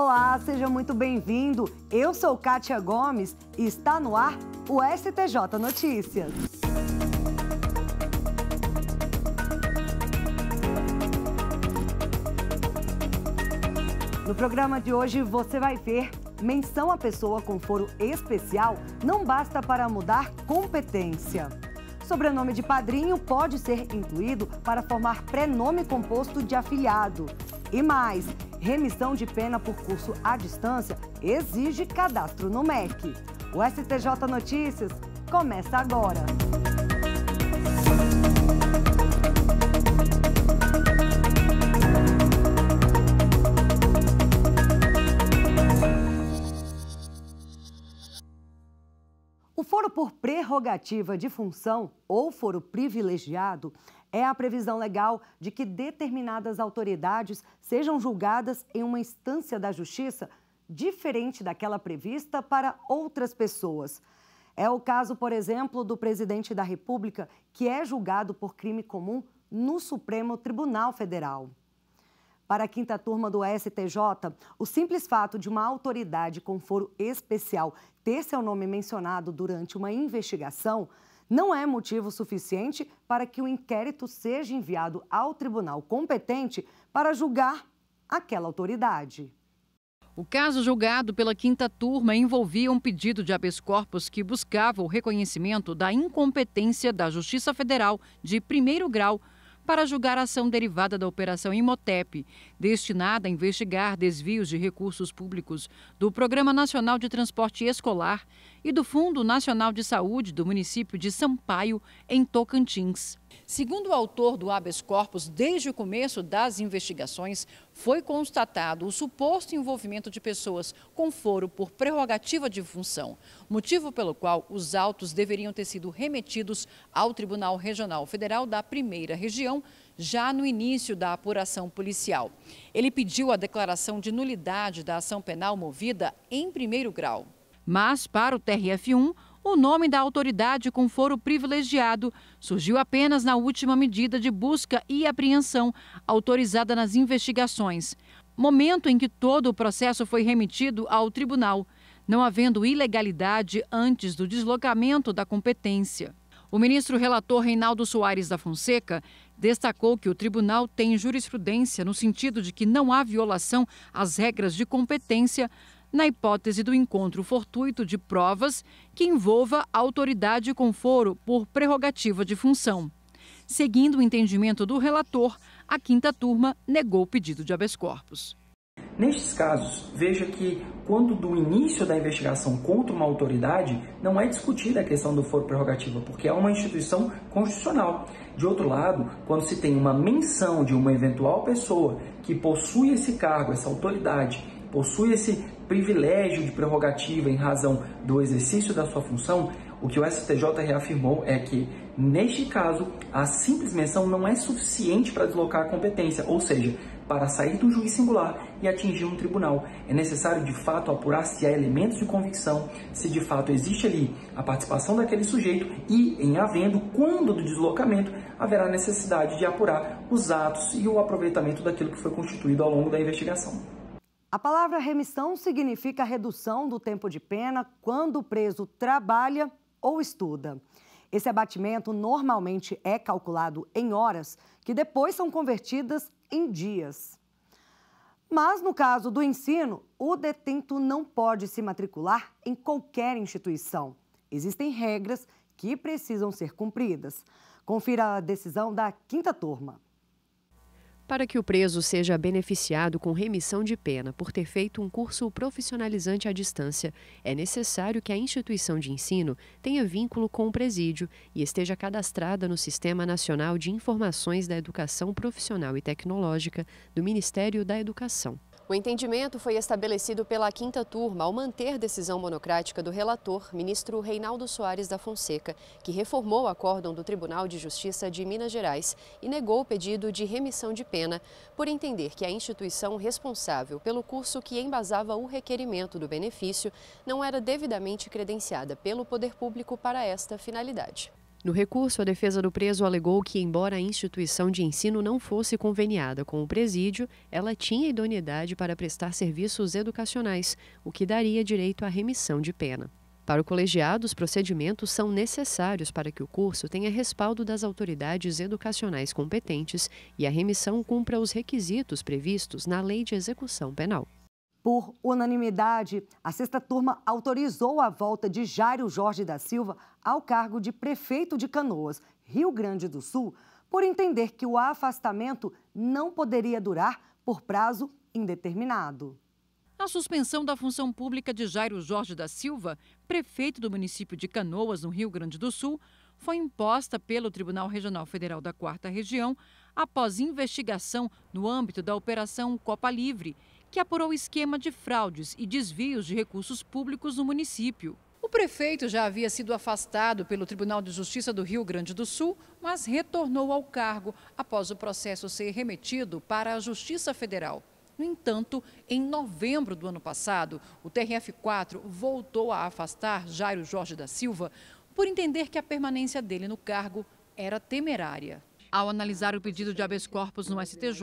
Olá, seja muito bem-vindo. Eu sou Kátia Gomes e está no ar o STJ Notícias. No programa de hoje você vai ver menção a pessoa com foro especial não basta para mudar competência. Sobrenome de padrinho pode ser incluído para formar prenome composto de afilhado. E mais, Remissão de pena por curso à distância exige cadastro no MEC. O STJ Notícias começa agora. O foro por prerrogativa de função ou foro privilegiado é a previsão legal de que determinadas autoridades sejam julgadas em uma instância da justiça diferente daquela prevista para outras pessoas. É o caso, por exemplo, do presidente da República, que é julgado por crime comum no Supremo Tribunal Federal. Para a quinta turma do STJ, o simples fato de uma autoridade com foro especial ter seu nome mencionado durante uma investigação não é motivo suficiente para que o inquérito seja enviado ao tribunal competente para julgar aquela autoridade. O caso julgado pela quinta turma envolvia um pedido de habeas corpus que buscava o reconhecimento da incompetência da Justiça Federal de primeiro grau para julgar a ação derivada da Operação Imotep, destinada a investigar desvios de recursos públicos do Programa Nacional de Transporte Escolar e do Fundo Nacional de Saúde do município de Sampaio, em Tocantins. Segundo o autor do habeas corpus, desde o começo das investigações, foi constatado o suposto envolvimento de pessoas com foro por prerrogativa de função, motivo pelo qual os autos deveriam ter sido remetidos ao Tribunal Regional Federal da Primeira Região já no início da apuração policial. Ele pediu a declaração de nulidade da ação penal movida em primeiro grau. Mas, para o TRF1, o nome da autoridade com foro privilegiado surgiu apenas na última medida de busca e apreensão autorizada nas investigações, momento em que todo o processo foi remetido ao tribunal, não havendo ilegalidade antes do deslocamento da competência. O ministro relator Reinaldo Soares da Fonseca destacou que o tribunal tem jurisprudência no sentido de que não há violação às regras de competência na hipótese do encontro fortuito de provas que envolva autoridade com foro por prerrogativa de função. Seguindo o entendimento do relator, a quinta turma negou o pedido de habeas corpus. Nestes casos, veja que quando do início da investigação contra uma autoridade, não é discutida a questão do foro prerrogativa, porque é uma instituição constitucional. De outro lado, quando se tem uma menção de uma eventual pessoa que possui esse cargo, essa autoridade, possui esse privilégio de prerrogativa em razão do exercício da sua função, o que o STJ reafirmou é que, neste caso, a simples menção não é suficiente para deslocar a competência, ou seja, para sair do juiz singular e atingir um tribunal. É necessário de fato apurar se há elementos de convicção, se de fato existe ali a participação daquele sujeito e, em havendo, quando do deslocamento, haverá necessidade de apurar os atos e o aproveitamento daquilo que foi constituído ao longo da investigação. A palavra remissão significa redução do tempo de pena quando o preso trabalha ou estuda. Esse abatimento normalmente é calculado em horas, que depois são convertidas em dias. Mas, no caso do ensino, o detento não pode se matricular em qualquer instituição. Existem regras que precisam ser cumpridas. Confira a decisão da quinta turma. Para que o preso seja beneficiado com remissão de pena por ter feito um curso profissionalizante à distância, é necessário que a instituição de ensino tenha vínculo com o presídio e esteja cadastrada no Sistema Nacional de Informações da Educação Profissional e Tecnológica do Ministério da Educação. O entendimento foi estabelecido pela quinta turma ao manter decisão monocrática do relator, ministro Reinaldo Soares da Fonseca, que reformou o acórdão do Tribunal de Justiça de Minas Gerais e negou o pedido de remissão de pena, por entender que a instituição responsável pelo curso que embasava o requerimento do benefício não era devidamente credenciada pelo poder público para esta finalidade. No recurso, a defesa do preso alegou que, embora a instituição de ensino não fosse conveniada com o presídio, ela tinha idoneidade para prestar serviços educacionais, o que daria direito à remissão de pena. Para o colegiado, os procedimentos são necessários para que o curso tenha respaldo das autoridades educacionais competentes e a remissão cumpra os requisitos previstos na Lei de Execução Penal. Por unanimidade, a sexta turma autorizou a volta de Jairo Jorge da Silva ao cargo de prefeito de Canoas, Rio Grande do Sul, por entender que o afastamento não poderia durar por prazo indeterminado. A suspensão da função pública de Jairo Jorge da Silva, prefeito do município de Canoas, no Rio Grande do Sul, foi imposta pelo Tribunal Regional Federal da Quarta Região após investigação no âmbito da Operação Copa Livre, que apurou esquema de fraudes e desvios de recursos públicos no município. O prefeito já havia sido afastado pelo Tribunal de Justiça do Rio Grande do Sul, mas retornou ao cargo após o processo ser remetido para a Justiça Federal. No entanto, em novembro do ano passado, o TRF4 voltou a afastar Jairo Jorge da Silva por entender que a permanência dele no cargo era temerária. Ao analisar o pedido de habeas corpus no STJ,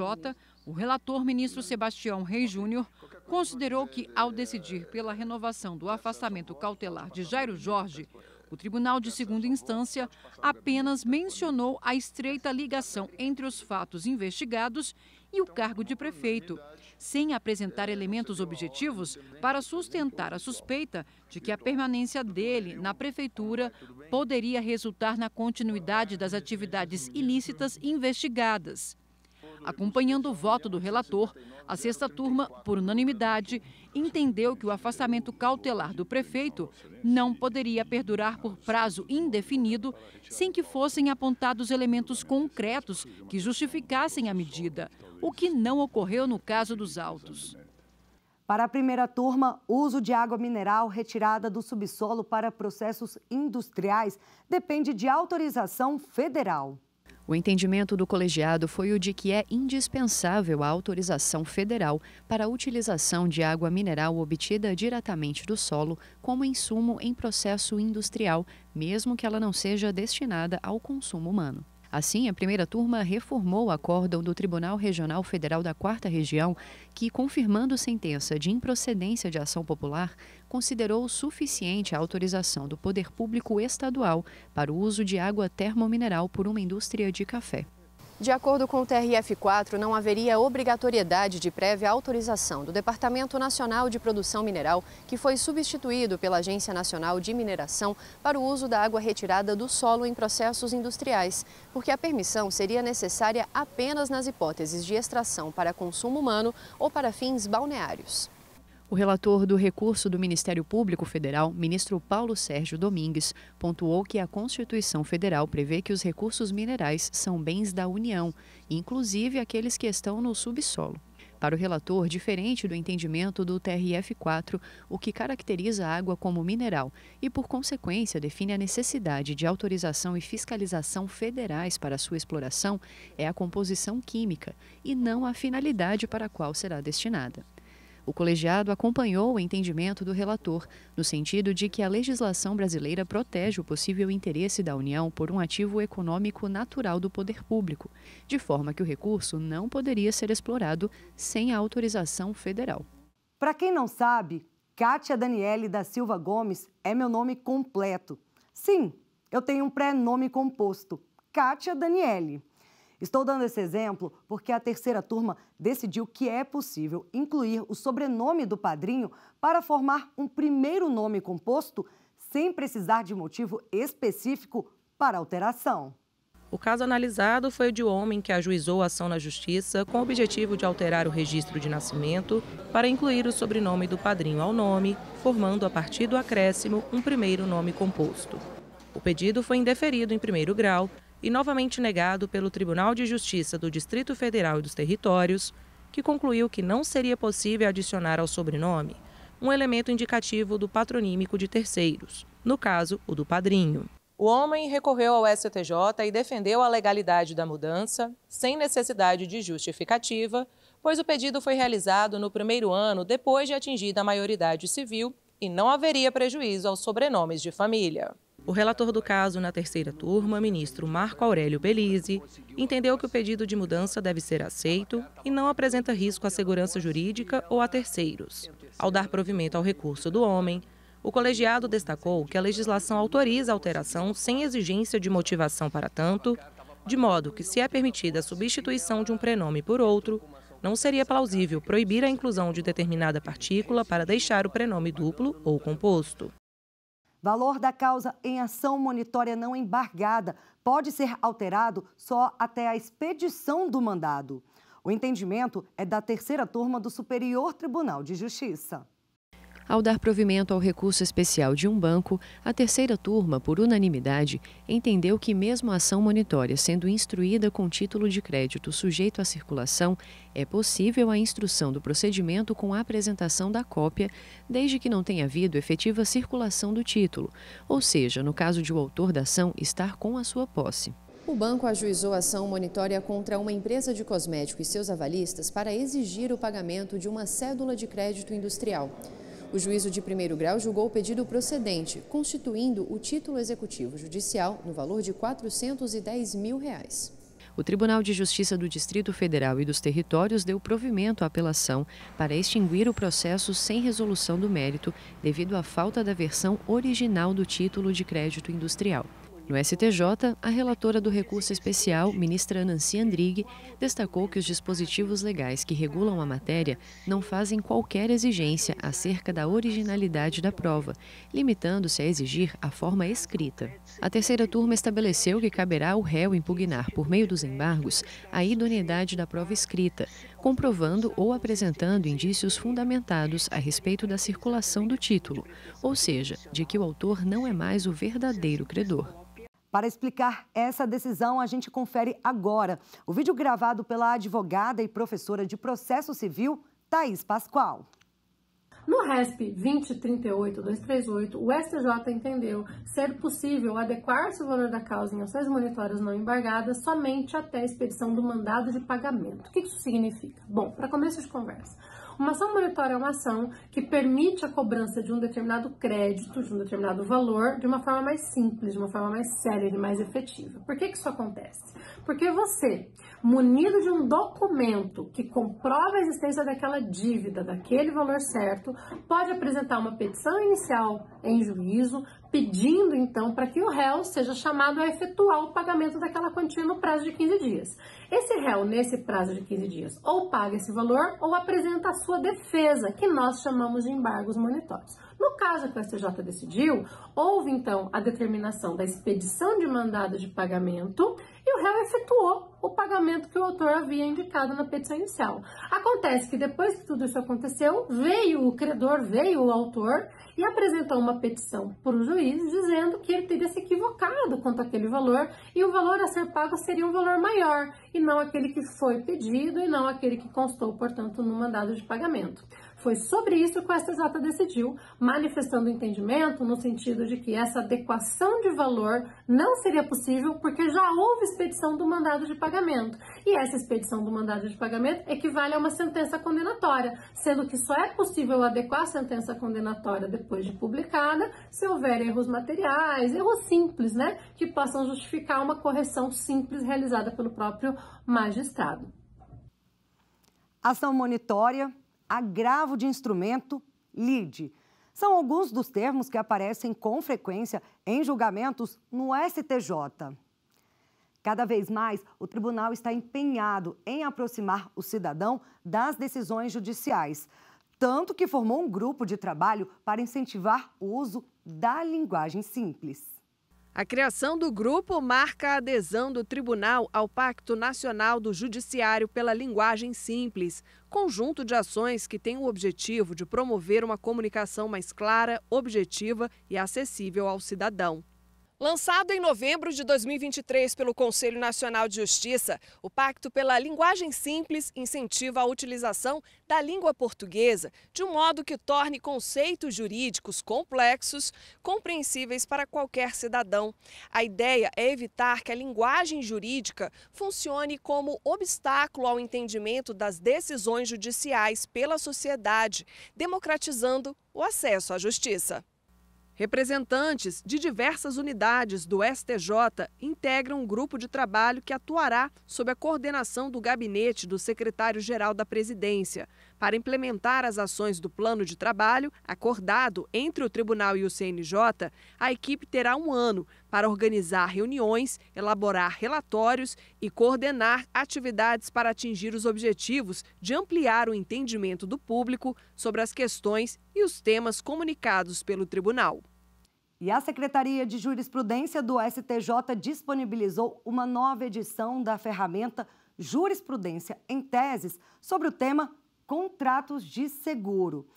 o relator ministro Sebastião Rei Júnior considerou que, ao decidir pela renovação do afastamento cautelar de Jairo Jorge, o tribunal de segunda instância apenas mencionou a estreita ligação entre os fatos investigados e o cargo de prefeito, sem apresentar elementos objetivos para sustentar a suspeita de que a permanência dele na prefeitura poderia resultar na continuidade das atividades ilícitas investigadas. Acompanhando o voto do relator, a sexta turma, por unanimidade, entendeu que o afastamento cautelar do prefeito não poderia perdurar por prazo indefinido sem que fossem apontados elementos concretos que justificassem a medida, o que não ocorreu no caso dos autos. Para a primeira turma, uso de água mineral retirada do subsolo para processos industriais depende de autorização federal. O entendimento do colegiado foi o de que é indispensável a autorização federal para a utilização de água mineral obtida diretamente do solo como insumo em processo industrial, mesmo que ela não seja destinada ao consumo humano. Assim, a primeira turma reformou o acórdão do Tribunal Regional Federal da Quarta Região, que, confirmando sentença de improcedência de ação popular, considerou suficiente a autorização do poder público estadual para o uso de água termomineral por uma indústria de café. De acordo com o TRF4, não haveria obrigatoriedade de prévia autorização do Departamento Nacional de Produção Mineral, que foi substituído pela Agência Nacional de Mineração para o uso da água retirada do solo em processos industriais, porque a permissão seria necessária apenas nas hipóteses de extração para consumo humano ou para fins balneários. O relator do recurso do Ministério Público Federal, ministro Paulo Sérgio Domingues, pontuou que a Constituição Federal prevê que os recursos minerais são bens da União, inclusive aqueles que estão no subsolo. Para o relator, diferente do entendimento do TRF4, o que caracteriza a água como mineral e, por consequência, define a necessidade de autorização e fiscalização federais para sua exploração, é a composição química e não a finalidade para a qual será destinada. O colegiado acompanhou o entendimento do relator, no sentido de que a legislação brasileira protege o possível interesse da União por um ativo econômico natural do poder público, de forma que o recurso não poderia ser explorado sem a autorização federal. Para quem não sabe, Kátia Daniele da Silva Gomes é meu nome completo. Sim, eu tenho um pré-nome composto, Kátia Daniele. Estou dando esse exemplo porque a terceira turma decidiu que é possível incluir o sobrenome do padrinho para formar um primeiro nome composto sem precisar de motivo específico para alteração. O caso analisado foi o de um homem que ajuizou a ação na justiça com o objetivo de alterar o registro de nascimento para incluir o sobrenome do padrinho ao nome, formando a partir do acréscimo um primeiro nome composto. O pedido foi indeferido em primeiro grau, e novamente negado pelo Tribunal de Justiça do Distrito Federal e dos Territórios, que concluiu que não seria possível adicionar ao sobrenome um elemento indicativo do patronímico de terceiros, no caso, o do padrinho. O homem recorreu ao STJ e defendeu a legalidade da mudança, sem necessidade de justificativa, pois o pedido foi realizado no primeiro ano depois de atingida a maioridade civil e não haveria prejuízo aos sobrenomes de família. O relator do caso na terceira turma, ministro Marco Aurélio Belize, entendeu que o pedido de mudança deve ser aceito e não apresenta risco à segurança jurídica ou a terceiros. Ao dar provimento ao recurso do homem, o colegiado destacou que a legislação autoriza a alteração sem exigência de motivação para tanto, de modo que, se é permitida a substituição de um prenome por outro, não seria plausível proibir a inclusão de determinada partícula para deixar o prenome duplo ou composto. Valor da causa em ação monitória não embargada pode ser alterado só até a expedição do mandado. O entendimento é da terceira turma do Superior Tribunal de Justiça. Ao dar provimento ao recurso especial de um banco, a terceira turma, por unanimidade, entendeu que, mesmo a ação monitória sendo instruída com título de crédito sujeito à circulação, é possível a instrução do procedimento com a apresentação da cópia, desde que não tenha havido efetiva circulação do título, ou seja, no caso de o autor da ação estar com a sua posse. O banco ajuizou ação monitória contra uma empresa de cosmético e seus avalistas para exigir o pagamento de uma cédula de crédito industrial. O juízo de primeiro grau julgou o pedido procedente, constituindo o título executivo judicial no valor de R$ 410 mil. Reais. O Tribunal de Justiça do Distrito Federal e dos Territórios deu provimento à apelação para extinguir o processo sem resolução do mérito, devido à falta da versão original do título de crédito industrial. No STJ, a relatora do recurso especial, ministra Nancy Andrighi, destacou que os dispositivos legais que regulam a matéria não fazem qualquer exigência acerca da originalidade da prova, limitando-se a exigir a forma escrita. A terceira turma estabeleceu que caberá ao réu impugnar, por meio dos embargos, a idoneidade da prova escrita, comprovando ou apresentando indícios fundamentados a respeito da circulação do título, ou seja, de que o autor não é mais o verdadeiro credor. Para explicar essa decisão, a gente confere agora o vídeo gravado pela advogada e professora de processo civil, Thaís Pascoal. No RESP 2038-238, o STJ entendeu ser possível adequar-se o valor da causa em ações monetárias não embargadas somente até a expedição do mandado de pagamento. O que isso significa? Bom, para começo de conversa, uma ação monetária é uma ação que permite a cobrança de um determinado crédito, de um determinado valor, de uma forma mais simples, de uma forma mais séria e mais efetiva. Por que, que isso acontece? Porque você, munido de um documento que comprova a existência daquela dívida, daquele valor certo, pode apresentar uma petição inicial em juízo, pedindo então para que o réu seja chamado a efetuar o pagamento daquela quantia no prazo de 15 dias. Esse réu, nesse prazo de 15 dias, ou paga esse valor ou apresenta a sua defesa, que nós chamamos de embargos monitórios. No caso que o STJ decidiu, houve então a determinação da expedição de mandado de pagamento então, o réu efetuou o pagamento que o autor havia indicado na petição inicial. Acontece que depois que tudo isso aconteceu, veio o credor, veio o autor e apresentou uma petição para o juiz dizendo que ele teria se equivocado quanto àquele valor e o valor a ser pago seria um valor maior e não aquele que foi pedido e não aquele que constou, portanto, no mandado de pagamento. Foi sobre isso que o STJ decidiu, manifestando o entendimento no sentido de que essa adequação de valor não seria possível porque já houve expedição do mandado de pagamento. E essa expedição do mandado de pagamento equivale a uma sentença condenatória, sendo que só é possível adequar a sentença condenatória depois de publicada se houver erros materiais, erros simples, né, que possam justificar uma correção simples realizada pelo próprio magistrado. Ação monitória agravo de instrumento, lide. São alguns dos termos que aparecem com frequência em julgamentos no STJ. Cada vez mais, o tribunal está empenhado em aproximar o cidadão das decisões judiciais, tanto que formou um grupo de trabalho para incentivar o uso da linguagem simples. A criação do grupo marca a adesão do tribunal ao Pacto Nacional do Judiciário pela Linguagem Simples, conjunto de ações que tem o objetivo de promover uma comunicação mais clara, objetiva e acessível ao cidadão. Lançado em novembro de 2023 pelo Conselho Nacional de Justiça, o Pacto pela Linguagem Simples incentiva a utilização da língua portuguesa de um modo que torne conceitos jurídicos complexos compreensíveis para qualquer cidadão. A ideia é evitar que a linguagem jurídica funcione como obstáculo ao entendimento das decisões judiciais pela sociedade, democratizando o acesso à justiça. Representantes de diversas unidades do STJ integram um grupo de trabalho que atuará sob a coordenação do gabinete do secretário-geral da presidência para implementar as ações do plano de trabalho acordado entre o tribunal e o CNJ, a equipe terá um ano para organizar reuniões, elaborar relatórios e coordenar atividades para atingir os objetivos de ampliar o entendimento do público sobre as questões e os temas comunicados pelo tribunal. E a Secretaria de Jurisprudência do STJ disponibilizou uma nova edição da ferramenta Jurisprudência em Teses sobre o tema contratos de seguro.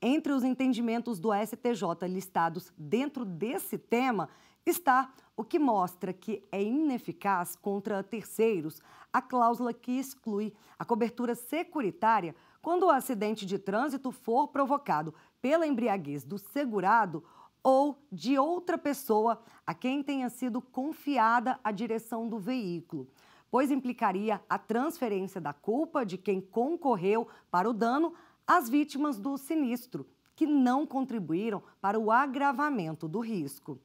Entre os entendimentos do STJ listados dentro desse tema está o que mostra que é ineficaz contra terceiros a cláusula que exclui a cobertura securitária quando o acidente de trânsito for provocado pela embriaguez do segurado ou de outra pessoa a quem tenha sido confiada a direção do veículo pois implicaria a transferência da culpa de quem concorreu para o dano às vítimas do sinistro, que não contribuíram para o agravamento do risco.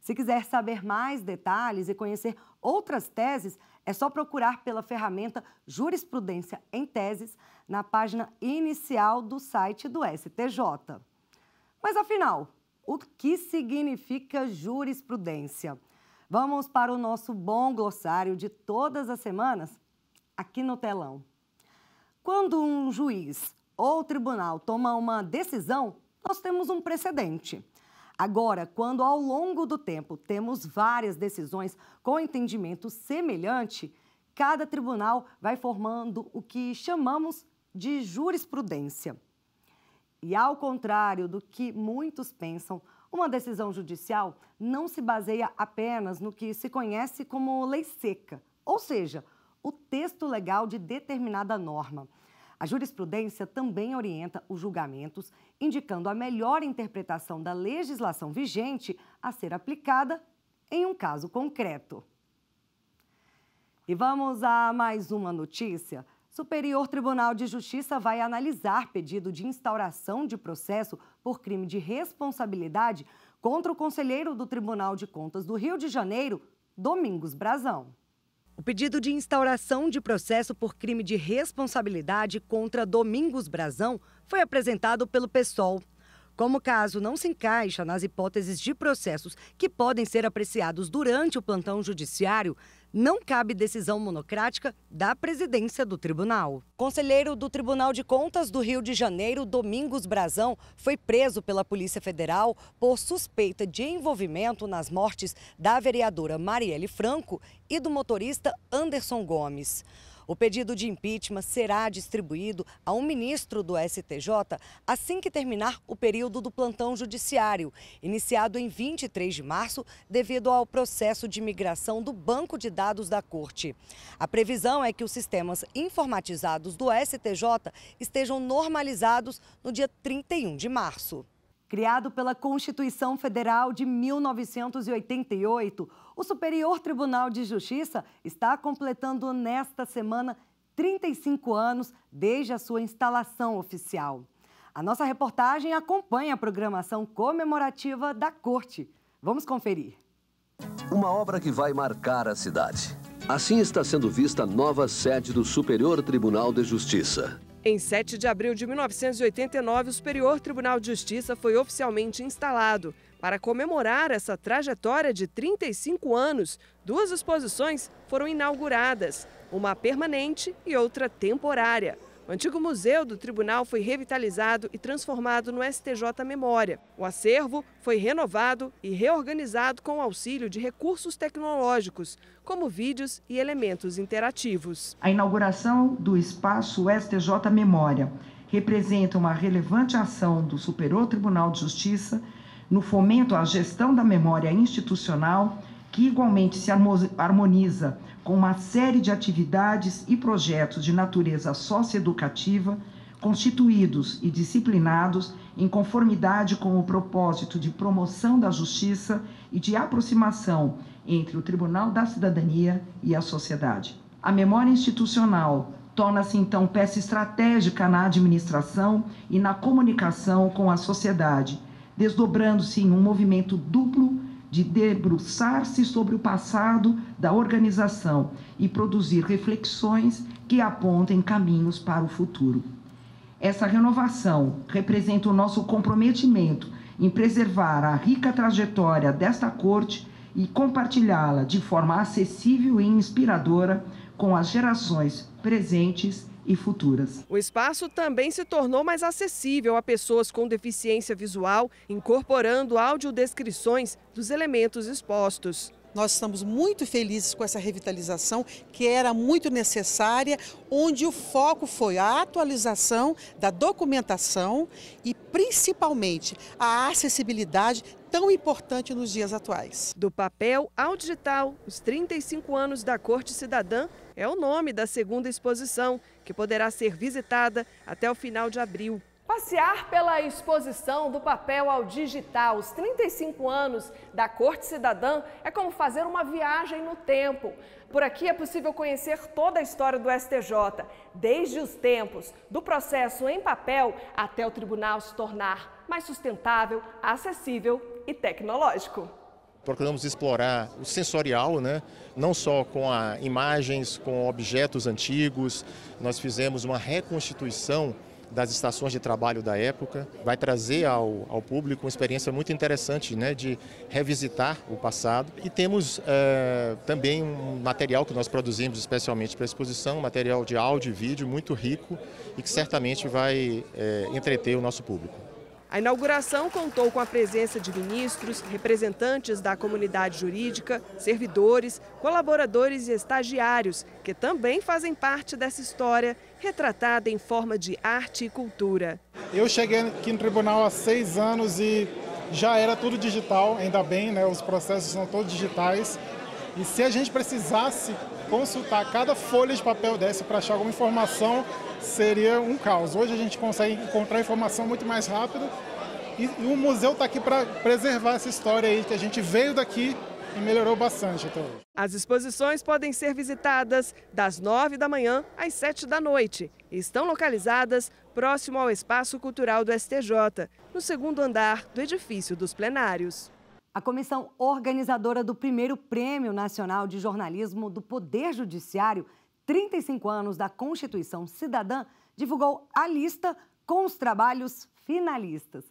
Se quiser saber mais detalhes e conhecer outras teses, é só procurar pela ferramenta Jurisprudência em Teses na página inicial do site do STJ. Mas afinal, o que significa jurisprudência? Vamos para o nosso bom glossário de todas as semanas aqui no telão. Quando um juiz ou tribunal toma uma decisão, nós temos um precedente. Agora, quando ao longo do tempo temos várias decisões com entendimento semelhante, cada tribunal vai formando o que chamamos de jurisprudência. E ao contrário do que muitos pensam, uma decisão judicial não se baseia apenas no que se conhece como lei seca, ou seja, o texto legal de determinada norma. A jurisprudência também orienta os julgamentos, indicando a melhor interpretação da legislação vigente a ser aplicada em um caso concreto. E vamos a mais uma notícia. Superior Tribunal de Justiça vai analisar pedido de instauração de processo por crime de responsabilidade contra o conselheiro do Tribunal de Contas do Rio de Janeiro, Domingos Brazão. O pedido de instauração de processo por crime de responsabilidade contra Domingos Brazão foi apresentado pelo PSOL como o caso não se encaixa nas hipóteses de processos que podem ser apreciados durante o plantão judiciário, não cabe decisão monocrática da presidência do tribunal. Conselheiro do Tribunal de Contas do Rio de Janeiro, Domingos Brazão, foi preso pela Polícia Federal por suspeita de envolvimento nas mortes da vereadora Marielle Franco e do motorista Anderson Gomes. O pedido de impeachment será distribuído a um ministro do STJ assim que terminar o período do plantão judiciário, iniciado em 23 de março, devido ao processo de migração do banco de dados da Corte. A previsão é que os sistemas informatizados do STJ estejam normalizados no dia 31 de março. Criado pela Constituição Federal de 1988, o Superior Tribunal de Justiça está completando nesta semana 35 anos desde a sua instalação oficial. A nossa reportagem acompanha a programação comemorativa da Corte. Vamos conferir. Uma obra que vai marcar a cidade. Assim está sendo vista a nova sede do Superior Tribunal de Justiça. Em 7 de abril de 1989, o Superior Tribunal de Justiça foi oficialmente instalado. Para comemorar essa trajetória de 35 anos, duas exposições foram inauguradas, uma permanente e outra temporária. O antigo museu do tribunal foi revitalizado e transformado no STJ Memória. O acervo foi renovado e reorganizado com o auxílio de recursos tecnológicos, como vídeos e elementos interativos. A inauguração do espaço STJ Memória representa uma relevante ação do Superior Tribunal de Justiça no fomento à gestão da memória institucional que igualmente se harmoniza com uma série de atividades e projetos de natureza socioeducativa, constituídos e disciplinados em conformidade com o propósito de promoção da justiça e de aproximação entre o Tribunal da Cidadania e a sociedade. A memória institucional torna-se então peça estratégica na administração e na comunicação com a sociedade, desdobrando-se em um movimento duplo de debruçar-se sobre o passado da organização e produzir reflexões que apontem caminhos para o futuro. Essa renovação representa o nosso comprometimento em preservar a rica trajetória desta corte e compartilhá-la de forma acessível e inspiradora com as gerações presentes e futuras. O espaço também se tornou mais acessível a pessoas com deficiência visual, incorporando audiodescrições dos elementos expostos. Nós estamos muito felizes com essa revitalização que era muito necessária, onde o foco foi a atualização da documentação e principalmente a acessibilidade tão importante nos dias atuais. Do papel ao digital, os 35 anos da Corte Cidadã é o nome da segunda exposição, que poderá ser visitada até o final de abril. Passear pela exposição do papel ao digital, os 35 anos da Corte Cidadã, é como fazer uma viagem no tempo. Por aqui é possível conhecer toda a história do STJ, desde os tempos do processo em papel até o tribunal se tornar mais sustentável, acessível e tecnológico procuramos explorar o sensorial, né? não só com imagens, com objetos antigos. Nós fizemos uma reconstituição das estações de trabalho da época, vai trazer ao, ao público uma experiência muito interessante né, de revisitar o passado. E temos é, também um material que nós produzimos especialmente para a exposição, um material de áudio e vídeo muito rico e que certamente vai é, entreter o nosso público. A inauguração contou com a presença de ministros, representantes da comunidade jurídica, servidores, colaboradores e estagiários, que também fazem parte dessa história, retratada em forma de arte e cultura. Eu cheguei aqui no tribunal há seis anos e já era tudo digital, ainda bem, né? os processos são todos digitais. E se a gente precisasse consultar cada folha de papel dessa para achar alguma informação, seria um caos. Hoje a gente consegue encontrar informação muito mais rápido e, e o museu está aqui para preservar essa história aí que a gente veio daqui e melhorou bastante As exposições podem ser visitadas das 9 da manhã às 7 da noite. Estão localizadas próximo ao Espaço Cultural do STJ, no segundo andar do edifício dos plenários. A comissão organizadora do primeiro Prêmio Nacional de Jornalismo do Poder Judiciário 35 anos da Constituição Cidadã, divulgou a lista com os trabalhos finalistas.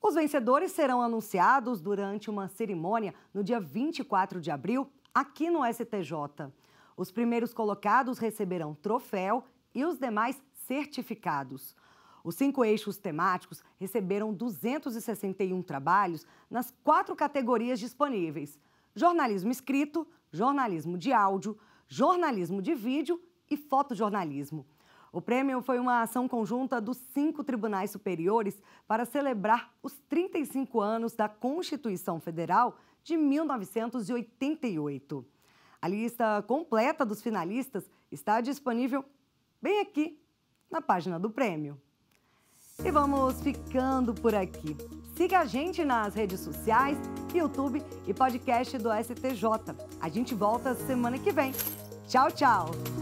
Os vencedores serão anunciados durante uma cerimônia no dia 24 de abril, aqui no STJ. Os primeiros colocados receberão troféu e os demais certificados. Os cinco eixos temáticos receberam 261 trabalhos nas quatro categorias disponíveis: jornalismo escrito, jornalismo de áudio, jornalismo de vídeo e fotojornalismo. O prêmio foi uma ação conjunta dos cinco tribunais superiores para celebrar os 35 anos da Constituição Federal de 1988. A lista completa dos finalistas está disponível bem aqui na página do prêmio. E vamos ficando por aqui. Siga a gente nas redes sociais, YouTube e podcast do STJ. A gente volta semana que vem Tchau, tchau.